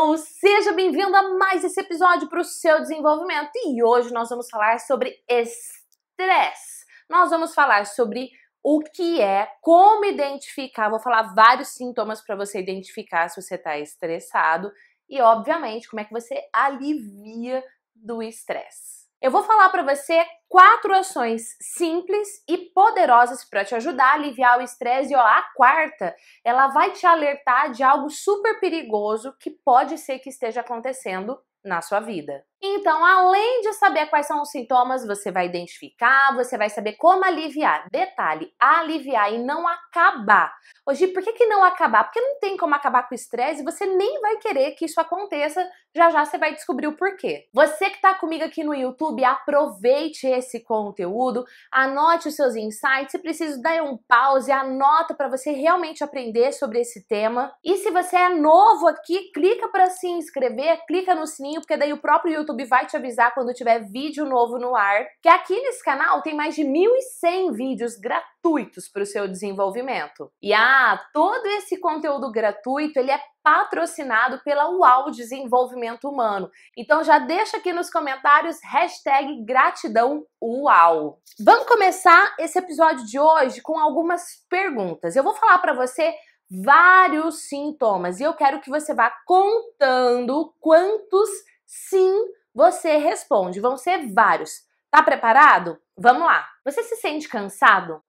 Hello! Seja bem-vindo a mais esse episódio para o seu desenvolvimento. E hoje nós vamos falar sobre estresse. Nós vamos falar sobre o que é, como identificar. Vou falar vários sintomas para você identificar se você está estressado e, obviamente, como é que você alivia do estresse. Eu vou falar para você quatro ações simples e poderosas para te ajudar a aliviar o estresse e ó, a quarta, ela vai te alertar de algo super perigoso que pode ser que esteja acontecendo na sua vida. Então, além de saber quais são os sintomas, você vai identificar, você vai saber como aliviar. Detalhe, aliviar e não acabar. Hoje, por que, que não acabar? Porque não tem como acabar com o estresse e você nem vai querer que isso aconteça. Já já você vai descobrir o porquê. Você que está comigo aqui no YouTube, aproveite esse conteúdo, anote os seus insights. Se preciso, dar um pause, anota para você realmente aprender sobre esse tema. E se você é novo aqui, clica para se inscrever, clica no sininho, porque daí o próprio YouTube YouTube vai te avisar quando tiver vídeo novo no ar, que aqui nesse canal tem mais de 1.100 vídeos gratuitos para o seu desenvolvimento. E ah, todo esse conteúdo gratuito, ele é patrocinado pela UAU Desenvolvimento Humano. Então já deixa aqui nos comentários hashtag gratidão UAU. Vamos começar esse episódio de hoje com algumas perguntas. Eu vou falar para você vários sintomas e eu quero que você vá contando quantos sim você responde. Vão ser vários. Tá preparado? Vamos lá. Você se sente cansado?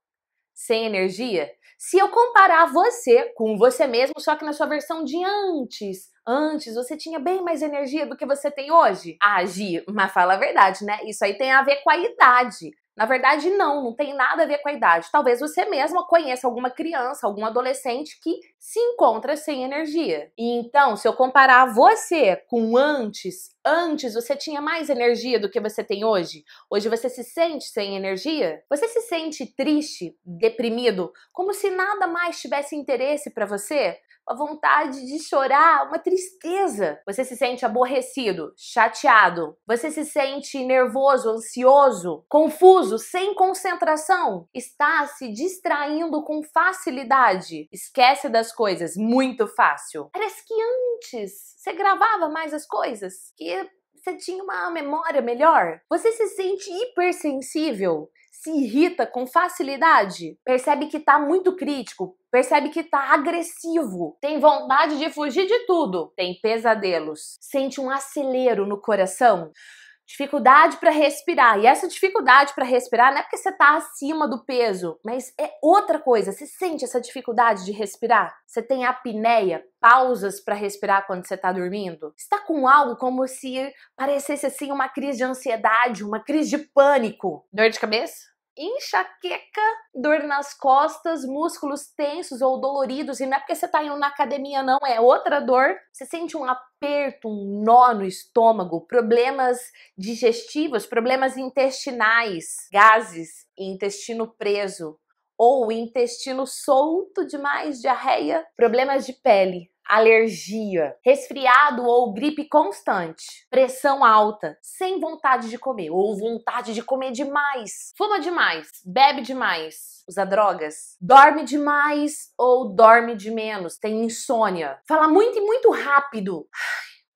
Sem energia? Se eu comparar você com você mesmo, só que na sua versão de antes, antes você tinha bem mais energia do que você tem hoje. Ah, Gi, mas fala a verdade, né? Isso aí tem a ver com a idade. Na verdade, não, não tem nada a ver com a idade. Talvez você mesma conheça alguma criança, algum adolescente que se encontra sem energia. E então, se eu comparar você com antes, antes você tinha mais energia do que você tem hoje? Hoje você se sente sem energia? Você se sente triste, deprimido, como se nada mais tivesse interesse para você? uma vontade de chorar, uma tristeza. Você se sente aborrecido, chateado. Você se sente nervoso, ansioso, confuso, sem concentração. Está se distraindo com facilidade. Esquece das coisas muito fácil. Parece que antes você gravava mais as coisas, que você tinha uma memória melhor? Você se sente hipersensível? se irrita com facilidade, percebe que tá muito crítico, percebe que tá agressivo, tem vontade de fugir de tudo, tem pesadelos, sente um acelero no coração, dificuldade para respirar. E essa dificuldade para respirar não é porque você tá acima do peso, mas é outra coisa. Você sente essa dificuldade de respirar? Você tem apneia, pausas para respirar quando você tá dormindo? Está com algo como se parecesse assim uma crise de ansiedade, uma crise de pânico, dor de cabeça? enxaqueca, dor nas costas, músculos tensos ou doloridos, e não é porque você está indo na academia, não, é outra dor. Você sente um aperto, um nó no estômago, problemas digestivos, problemas intestinais, gases, intestino preso ou intestino solto demais, diarreia, problemas de pele, alergia, resfriado ou gripe constante, pressão alta, sem vontade de comer ou vontade de comer demais, fuma demais, bebe demais, usa drogas, dorme demais ou dorme de menos, tem insônia, fala muito e muito rápido.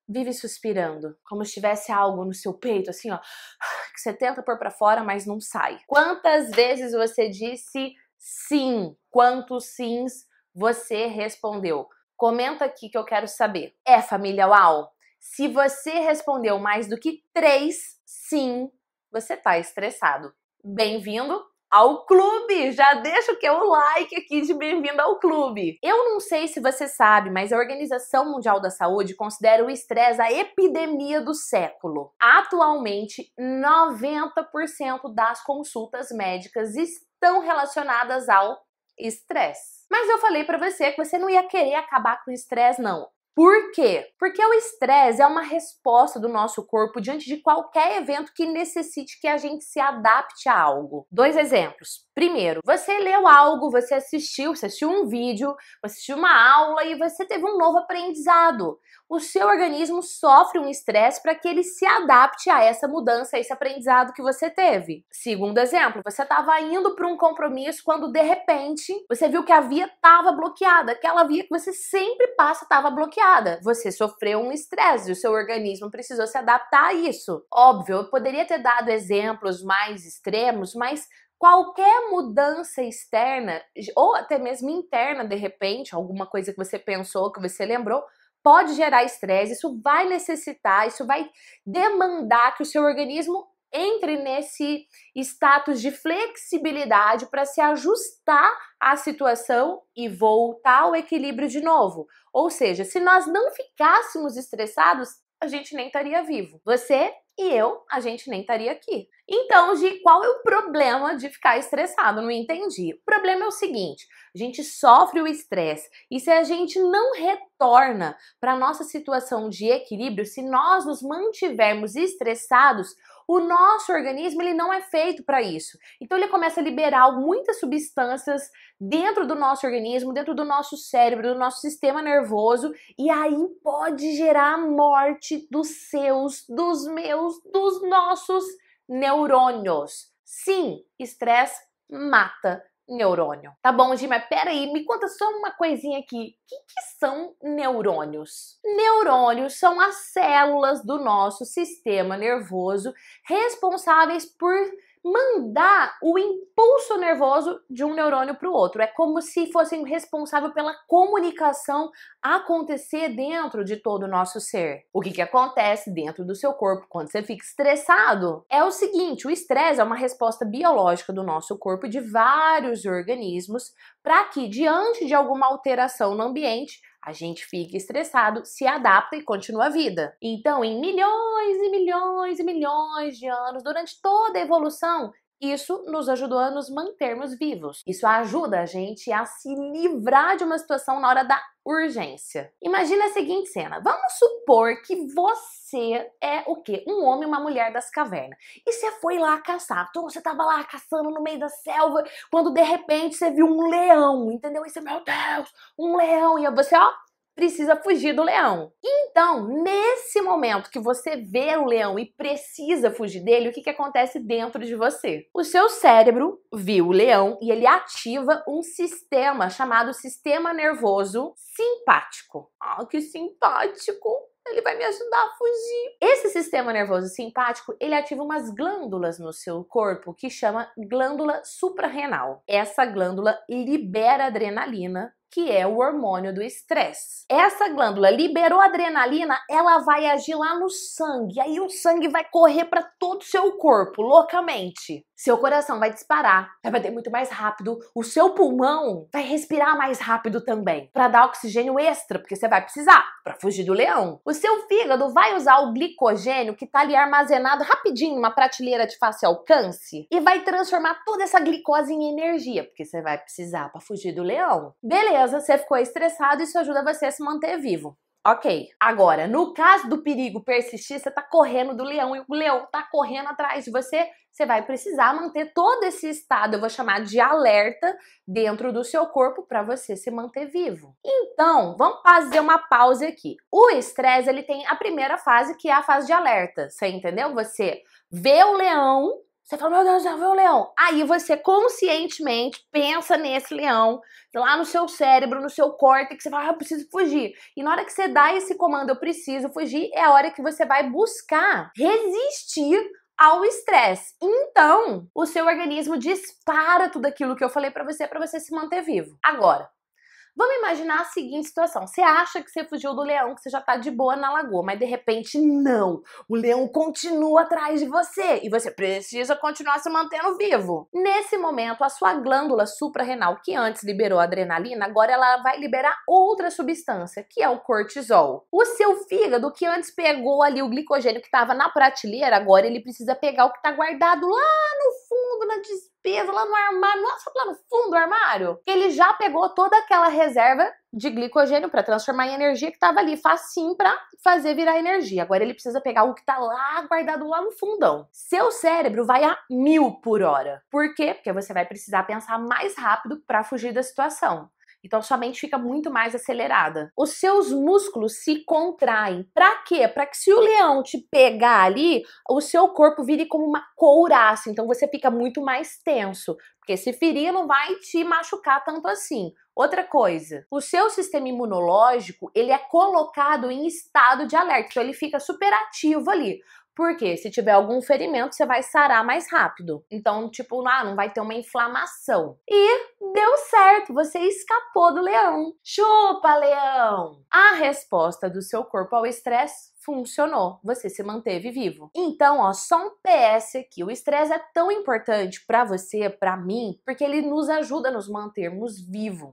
Vive suspirando, como se tivesse algo no seu peito, assim, ó, que você tenta pôr para fora, mas não sai. Quantas vezes você disse sim. Quantos sims você respondeu? Comenta aqui que eu quero saber. É família UAU? Se você respondeu mais do que três sim, você tá estressado. Bem-vindo ao clube! Já deixa o que? O like aqui de bem-vindo ao clube! Eu não sei se você sabe, mas a Organização Mundial da Saúde considera o estresse a epidemia do século. Atualmente, 90% das consultas médicas estão estão relacionadas ao estresse. Mas eu falei para você que você não ia querer acabar com o estresse, não. Por quê? Porque o estresse é uma resposta do nosso corpo diante de qualquer evento que necessite que a gente se adapte a algo. Dois exemplos. Primeiro, você leu algo, você assistiu, você assistiu um vídeo, você assistiu uma aula e você teve um novo aprendizado. O seu organismo sofre um estresse para que ele se adapte a essa mudança, a esse aprendizado que você teve. Segundo exemplo, você estava indo para um compromisso quando de repente você viu que a via estava bloqueada, aquela via que você sempre passa estava bloqueada. Você sofreu um estresse e o seu organismo precisou se adaptar a isso. Óbvio, eu poderia ter dado exemplos mais extremos, mas qualquer mudança externa, ou até mesmo interna, de repente, alguma coisa que você pensou, que você lembrou, pode gerar estresse, isso vai necessitar, isso vai demandar que o seu organismo entre nesse status de flexibilidade para se ajustar à situação e voltar ao equilíbrio de novo. Ou seja, se nós não ficássemos estressados, a gente nem estaria vivo. Você e eu, a gente nem estaria aqui. Então, Gi, qual é o problema de ficar estressado? Não entendi. O problema é o seguinte: a gente sofre o estresse e se a gente não retorna para nossa situação de equilíbrio, se nós nos mantivermos estressados, o nosso organismo ele não é feito para isso. Então ele começa a liberar muitas substâncias dentro do nosso organismo, dentro do nosso cérebro, do nosso sistema nervoso, e aí pode gerar a morte dos seus, dos meus, dos nossos neurônios. Sim, estresse mata neurônio. Tá bom, Gi, mas peraí, me conta só uma coisinha aqui. O que, que, são neurônios? Neurônios são as células do nosso sistema nervoso responsáveis por mandar o impulso nervoso de um neurônio para o outro. É como se fossem responsável pela comunicação acontecer dentro de todo o nosso ser. O que, que acontece dentro do seu corpo quando você fica estressado? É o seguinte: o estresse é uma resposta biológica do nosso corpo de vários organismos para que, diante de alguma alteração no ambiente, a gente fica estressado, se adapta e continua a vida. Então, em milhões e milhões e milhões de anos, durante toda a evolução, isso nos ajudou a nos mantermos vivos. Isso ajuda a gente a se livrar de uma situação na hora da urgência. Imagina a seguinte cena. Vamos supor que você é o quê? Um homem e uma mulher das cavernas. E você foi lá caçar. Então você tava lá caçando no meio da selva, quando de repente você viu um leão, entendeu? E você, meu Deus, um leão. E você, ó, precisa fugir do leão. Então, nesse momento que você vê o leão e precisa fugir dele, o que, que acontece dentro de você? O seu cérebro viu o leão e ele ativa um sistema chamado sistema nervoso simpático. Ah, oh, que simpático! ele vai me ajudar a fugir. Esse sistema nervoso simpático, ele ativa umas glândulas no seu corpo que chama glândula suprarrenal. Essa glândula libera adrenalina que é o hormônio do estresse. Essa glândula liberou adrenalina, ela vai agir lá no sangue, aí o sangue vai correr para todo o seu corpo, loucamente. Seu coração vai disparar, vai bater muito mais rápido, o seu pulmão vai respirar mais rápido também, para dar oxigênio extra, porque você vai precisar para fugir do leão. O seu fígado vai usar o glicogênio que está ali armazenado rapidinho numa prateleira de fácil alcance e vai transformar toda essa glicose em energia, porque você vai precisar para fugir do leão. Beleza? beleza, você ficou estressado, isso ajuda você a se manter vivo. Ok. Agora, no caso do perigo persistir, você tá correndo do leão e o leão tá correndo atrás de você, você vai precisar manter todo esse estado, eu vou chamar de alerta, dentro do seu corpo para você se manter vivo. Então, vamos fazer uma pausa aqui. O estresse, ele tem a primeira fase, que é a fase de alerta. Você entendeu? Você vê o leão, você fala, meu Deus, já viu o leão. Aí você conscientemente pensa nesse leão, lá no seu cérebro, no seu córtex, você fala, ah, eu preciso fugir. E na hora que você dá esse comando, eu preciso fugir, é a hora que você vai buscar resistir ao estresse. Então, o seu organismo dispara tudo aquilo que eu falei para você para você se manter vivo. Agora, Vamos imaginar a seguinte situação: você acha que você fugiu do leão, que você já tá de boa na lagoa, mas de repente não. O leão continua atrás de você e você precisa continuar se mantendo vivo. Nesse momento, a sua glândula suprarrenal, que antes liberou adrenalina, agora ela vai liberar outra substância, que é o cortisol. O seu fígado, que antes pegou ali o glicogênio que estava na prateleira, agora ele precisa pegar o que está guardado lá no fundo na despesa, lá no armário, nossa, lá no fundo do armário. Ele já pegou toda aquela reserva de glicogênio para transformar em energia que estava ali, facinho para fazer virar energia. Agora ele precisa pegar o que está lá guardado lá no fundão. Seu cérebro vai a mil por hora. Por quê? Porque você vai precisar pensar mais rápido para fugir da situação. Então sua mente fica muito mais acelerada. Os seus músculos se contraem. Para quê? Para que se o leão te pegar ali, o seu corpo vire como uma couraça. Então você fica muito mais tenso, porque se ferir não vai te machucar tanto assim. Outra coisa, o seu sistema imunológico, ele é colocado em estado de alerta, então ele fica super ativo ali. Porque se tiver algum ferimento, você vai sarar mais rápido. Então, tipo, lá ah, não vai ter uma inflamação. E deu certo, você escapou do leão. Chupa, leão! A resposta do seu corpo ao estresse funcionou, você se manteve vivo. Então, ó, só um PS aqui. O estresse é tão importante para você, para mim, porque ele nos ajuda a nos mantermos vivos.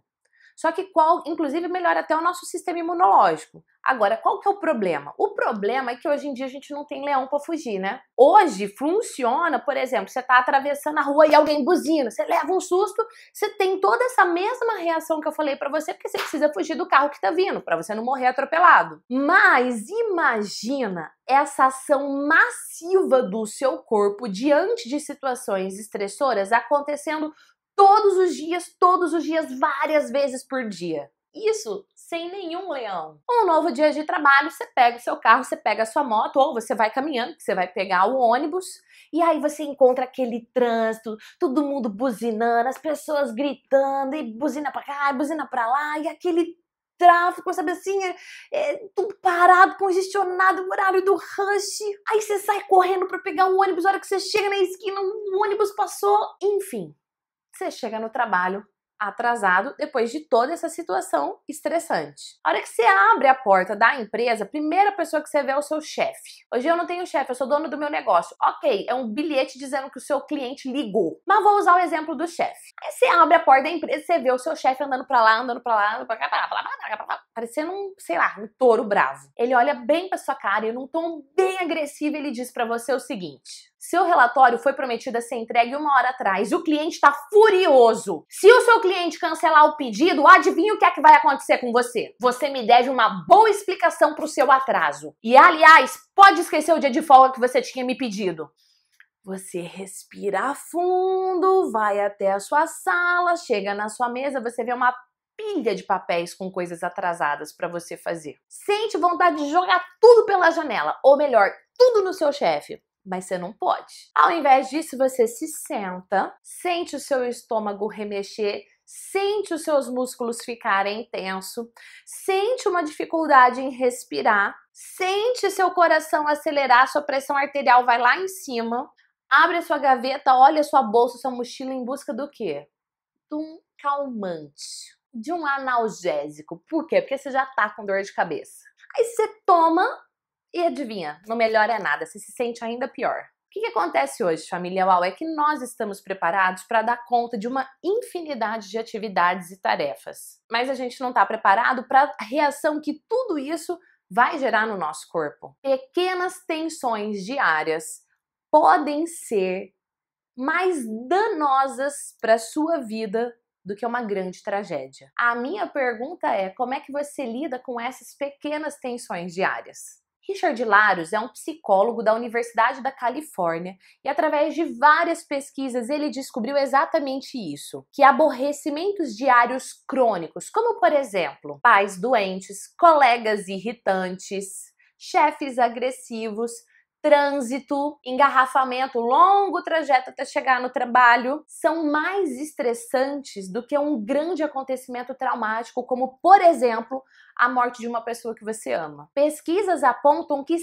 Só que qual, inclusive, melhora até o nosso sistema imunológico. Agora, qual que é o problema? O problema é que hoje em dia a gente não tem leão para fugir, né? Hoje funciona, por exemplo, você tá atravessando a rua e alguém buzina, você leva um susto, você tem toda essa mesma reação que eu falei para você, porque você precisa fugir do carro que tá vindo, para você não morrer atropelado. Mas imagina essa ação massiva do seu corpo diante de situações estressoras acontecendo todos os dias, todos os dias, várias vezes por dia. Isso sem nenhum leão. Um novo dia de trabalho, você pega o seu carro, você pega a sua moto, ou você vai caminhando, você vai pegar o ônibus, e aí você encontra aquele trânsito, todo mundo buzinando, as pessoas gritando, e buzina pra cá, e buzina pra lá, e aquele tráfego, sabe assim, é, é, tudo parado, congestionado, horário do rush. Aí você sai correndo para pegar o ônibus, a hora que você chega na esquina, o ônibus passou, enfim você chega no trabalho atrasado depois de toda essa situação estressante. A hora que você abre a porta da empresa, a primeira pessoa que você vê é o seu chefe. Hoje eu não tenho chefe, eu sou dono do meu negócio. Ok, é um bilhete dizendo que o seu cliente ligou. Mas vou usar o exemplo do chefe. Aí você abre a porta da empresa, você vê o seu chefe andando para lá, andando para lá, andando pra cá, pra lá, pra lá, pra lá, pra lá, parecendo um, sei lá, um touro bravo. Ele olha bem pra sua cara e num tom bem agressivo ele diz para você o seguinte: seu relatório foi prometido a ser entregue uma hora atrás e o cliente está furioso. Se o seu cliente cancelar o pedido, adivinha o que é que vai acontecer com você? Você me deve uma boa explicação para o seu atraso. E aliás, pode esquecer o dia de folga que você tinha me pedido. Você respira fundo, vai até a sua sala, chega na sua mesa, você vê uma pilha de papéis com coisas atrasadas para você fazer. Sente vontade de jogar tudo pela janela, ou melhor, tudo no seu chefe mas você não pode. Ao invés disso, você se senta, sente o seu estômago remexer, sente os seus músculos ficarem tenso, sente uma dificuldade em respirar, sente seu coração acelerar, sua pressão arterial vai lá em cima, abre a sua gaveta, olha a sua bolsa, sua mochila em busca do quê? De um calmante de um analgésico. Por quê? Porque você já tá com dor de cabeça. Aí você toma e adivinha, não melhora é nada, você se sente ainda pior. O que, que acontece hoje, família UAU? É que nós estamos preparados para dar conta de uma infinidade de atividades e tarefas, mas a gente não está preparado para a reação que tudo isso vai gerar no nosso corpo. Pequenas tensões diárias podem ser mais danosas para a sua vida do que uma grande tragédia. A minha pergunta é: como é que você lida com essas pequenas tensões diárias? Richard Larus é um psicólogo da Universidade da Califórnia e, através de várias pesquisas, ele descobriu exatamente isso: que aborrecimentos diários crônicos, como por exemplo, pais doentes, colegas irritantes, chefes agressivos, trânsito, engarrafamento, longo trajeto até chegar no trabalho, são mais estressantes do que um grande acontecimento traumático, como, por exemplo, a morte de uma pessoa que você ama. Pesquisas apontam que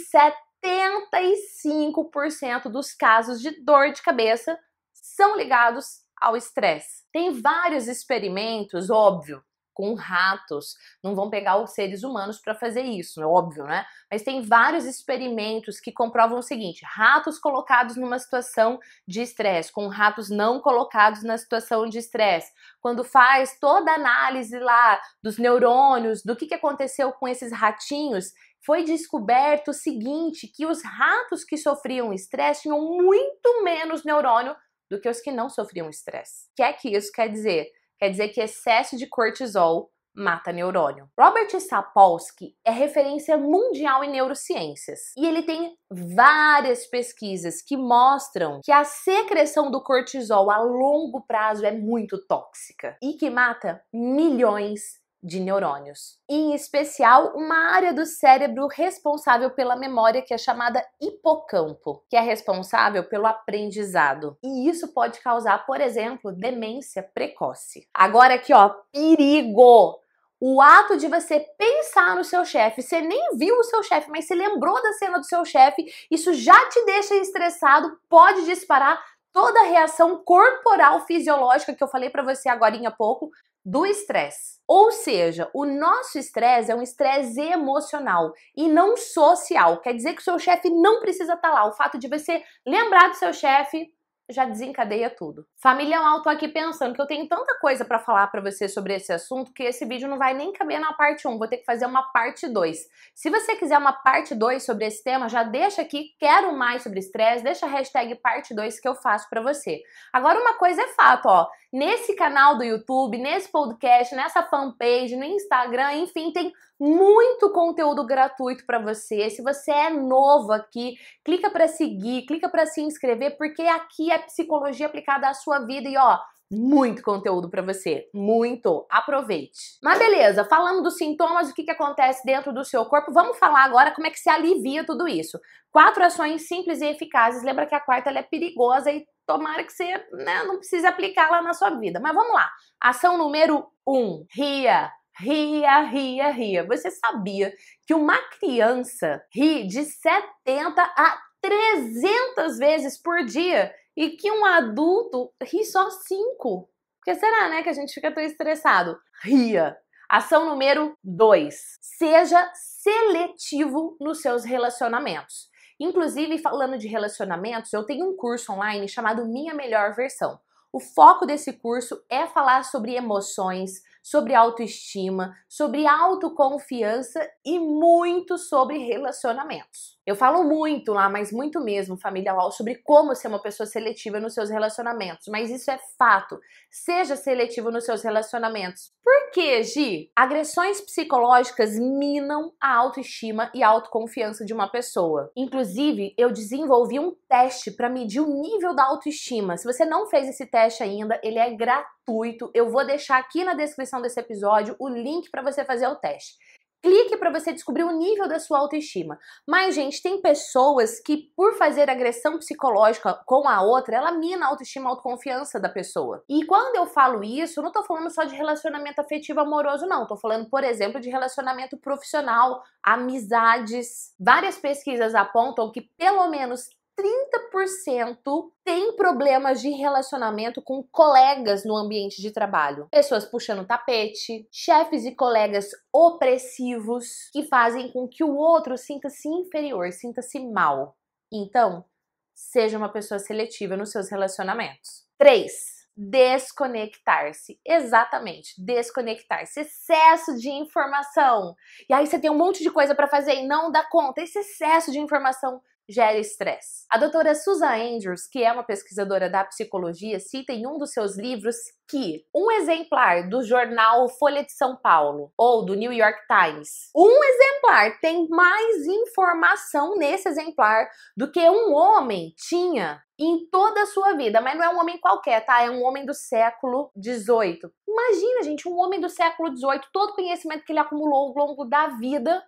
75% dos casos de dor de cabeça são ligados ao estresse. Tem vários experimentos, óbvio, com ratos, não vão pegar os seres humanos para fazer isso, é óbvio, né? Mas tem vários experimentos que comprovam o seguinte: ratos colocados numa situação de estresse, com ratos não colocados na situação de estresse. Quando faz toda a análise lá dos neurônios, do que, que aconteceu com esses ratinhos, foi descoberto o seguinte: que os ratos que sofriam estresse tinham muito menos neurônio do que os que não sofriam estresse. O que é que isso quer dizer? quer dizer que excesso de cortisol mata neurônio. Robert Sapolsky é referência mundial em neurociências e ele tem várias pesquisas que mostram que a secreção do cortisol a longo prazo é muito tóxica e que mata milhões de neurônios. E, em especial, uma área do cérebro responsável pela memória que é chamada hipocampo, que é responsável pelo aprendizado. E isso pode causar, por exemplo, demência precoce. Agora aqui, ó, perigo. O ato de você pensar no seu chefe, você nem viu o seu chefe, mas você lembrou da cena do seu chefe, isso já te deixa estressado, pode disparar toda a reação corporal fisiológica que eu falei para você agora há pouco, do estresse. Ou seja, o nosso estresse é um estresse emocional e não social. Quer dizer que o seu chefe não precisa estar tá lá. O fato de você lembrar do seu chefe já desencadeia tudo. Família eu tô aqui pensando que eu tenho tanta coisa para falar para você sobre esse assunto que esse vídeo não vai nem caber na parte 1, vou ter que fazer uma parte 2. Se você quiser uma parte 2 sobre esse tema, já deixa aqui quero mais sobre estresse, deixa a hashtag parte 2 que eu faço para você. Agora uma coisa é fato, ó, nesse canal do YouTube, nesse podcast, nessa fanpage, no Instagram, enfim, tem muito conteúdo gratuito para você. Se você é novo aqui, clica para seguir, clica para se inscrever, porque aqui é psicologia aplicada à sua vida e ó, muito conteúdo para você, muito. Aproveite. Mas beleza, falando dos sintomas, o que, que acontece dentro do seu corpo, vamos falar agora como é que se alivia tudo isso. Quatro ações simples e eficazes. Lembra que a quarta é perigosa e tomara que você né, não precise aplicá-la na sua vida. Mas vamos lá. Ação número um: ria ria, ria, ria. Você sabia que uma criança ri de 70 a 300 vezes por dia e que um adulto ri só 5? Porque será, né, que a gente fica tão estressado? Ria. Ação número 2. Seja seletivo nos seus relacionamentos. Inclusive, falando de relacionamentos, eu tenho um curso online chamado Minha Melhor Versão. O foco desse curso é falar sobre emoções, sobre autoestima, sobre autoconfiança e muito sobre relacionamentos. Eu falo muito lá, mas muito mesmo, família Wall, sobre como ser uma pessoa seletiva nos seus relacionamentos. Mas isso é fato. Seja seletivo nos seus relacionamentos. Por quê, Gi? Agressões psicológicas minam a autoestima e a autoconfiança de uma pessoa. Inclusive, eu desenvolvi um teste para medir o nível da autoestima. Se você não fez esse teste ainda, ele é gratuito. Eu vou deixar aqui na descrição desse episódio o link para você fazer o teste clique para você descobrir o nível da sua autoestima. Mas, gente, tem pessoas que, por fazer agressão psicológica com a outra, ela mina a autoestima, a autoconfiança da pessoa. E quando eu falo isso, não tô falando só de relacionamento afetivo amoroso, não. Tô falando, por exemplo, de relacionamento profissional, amizades. Várias pesquisas apontam que pelo menos 30% tem problemas de relacionamento com colegas no ambiente de trabalho. Pessoas puxando tapete, chefes e colegas opressivos que fazem com que o outro sinta-se inferior, sinta-se mal. Então, seja uma pessoa seletiva nos seus relacionamentos. 3 desconectar-se. Exatamente, desconectar-se. Excesso de informação. E aí você tem um monte de coisa para fazer e não dá conta. Esse excesso de informação gera estresse. A doutora Susan Andrews, que é uma pesquisadora da psicologia, cita em um dos seus livros que um exemplar do jornal Folha de São Paulo ou do New York Times, um exemplar tem mais informação nesse exemplar do que um homem tinha em toda a sua vida, mas não é um homem qualquer, tá? É um homem do século XVIII. Imagina, gente, um homem do século XVIII, todo o conhecimento que ele acumulou ao longo da vida,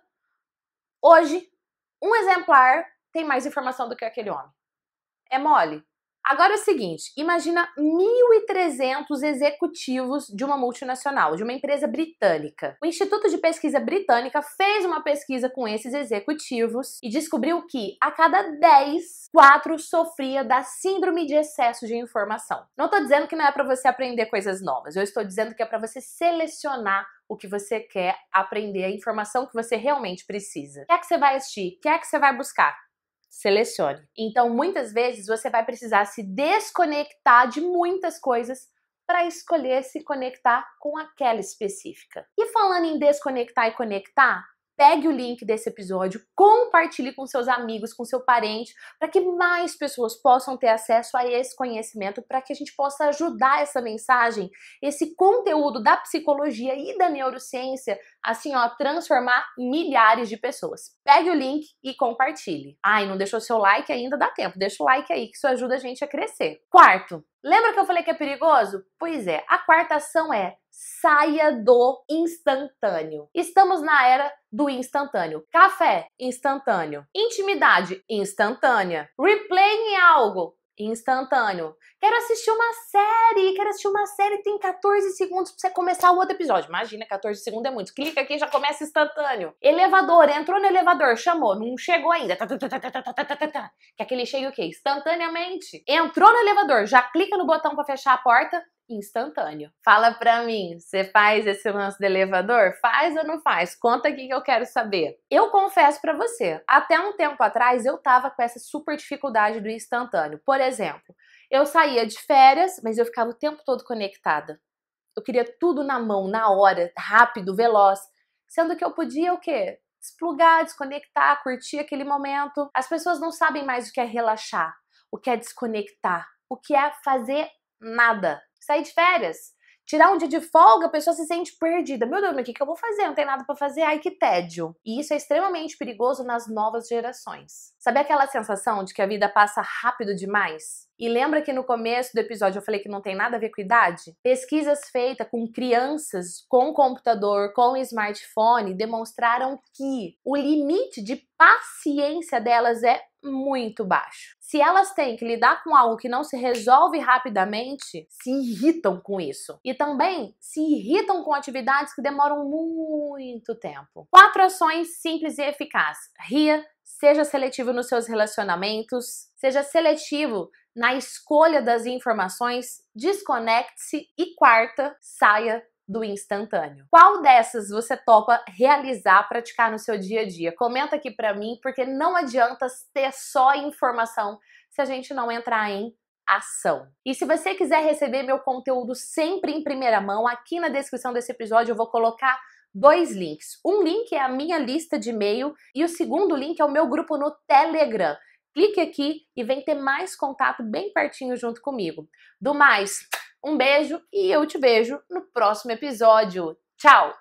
hoje, um exemplar tem mais informação do que aquele homem. É mole? Agora é o seguinte, imagina 1.300 executivos de uma multinacional, de uma empresa britânica. O Instituto de Pesquisa Britânica fez uma pesquisa com esses executivos e descobriu que a cada 10, 4 sofria da síndrome de excesso de informação. Não estou dizendo que não é para você aprender coisas novas, eu estou dizendo que é para você selecionar o que você quer aprender, a informação que você realmente precisa. O que é que você vai assistir? O que é que você vai buscar? selecione. Então, muitas vezes você vai precisar se desconectar de muitas coisas para escolher se conectar com aquela específica. E falando em desconectar e conectar, pegue o link desse episódio, compartilhe com seus amigos, com seu parente, para que mais pessoas possam ter acesso a esse conhecimento, para que a gente possa ajudar essa mensagem, esse conteúdo da psicologia e da neurociência, assim, ó, transformar milhares de pessoas. Pegue o link e compartilhe. Ai, ah, não deixou seu like ainda? Dá tempo. Deixa o like aí que isso ajuda a gente a crescer. Quarto, lembra que eu falei que é perigoso? Pois é, a quarta ação é saia do instantâneo. Estamos na era do instantâneo. Café instantâneo. Intimidade instantânea. Replay em algo instantâneo. Quero assistir uma série, quero assistir uma série, tem 14 segundos para você começar o outro episódio. Imagina, 14 segundos é muito. Clica aqui já começa instantâneo. Elevador, entrou no elevador, chamou, não chegou ainda. que aquele cheio o quê? Instantaneamente. Entrou no elevador, já clica no botão para fechar a porta instantâneo. Fala pra mim, você faz esse lance do elevador? Faz ou não faz? Conta aqui que eu quero saber. Eu confesso para você, até um tempo atrás eu tava com essa super dificuldade do instantâneo. Por exemplo, eu saía de férias, mas eu ficava o tempo todo conectada. Eu queria tudo na mão, na hora, rápido, veloz. Sendo que eu podia o quê? Desplugar, desconectar, curtir aquele momento. As pessoas não sabem mais o que é relaxar, o que é desconectar, o que é fazer nada sair de férias. Tirar um dia de folga, a pessoa se sente perdida. Meu Deus, mas o que, que eu vou fazer? Não tem nada para fazer. Ai, que tédio. E isso é extremamente perigoso nas novas gerações. Sabe aquela sensação de que a vida passa rápido demais? E lembra que no começo do episódio eu falei que não tem nada a ver com idade? Pesquisas feitas com crianças com computador, com smartphone, demonstraram que o limite de paciência delas é muito baixo. Se elas têm que lidar com algo que não se resolve rapidamente, se irritam com isso. E também se irritam com atividades que demoram muito tempo. Quatro ações simples e eficazes: ria, seja seletivo nos seus relacionamentos, seja seletivo na escolha das informações, desconecte-se e quarta, saia do instantâneo. Qual dessas você topa realizar, praticar no seu dia a dia? Comenta aqui para mim, porque não adianta ter só informação se a gente não entrar em ação. E se você quiser receber meu conteúdo sempre em primeira mão, aqui na descrição desse episódio eu vou colocar dois links. Um link é a minha lista de e-mail e o segundo link é o meu grupo no Telegram clique aqui e vem ter mais contato bem pertinho junto comigo. Do mais, um beijo e eu te vejo no próximo episódio. Tchau!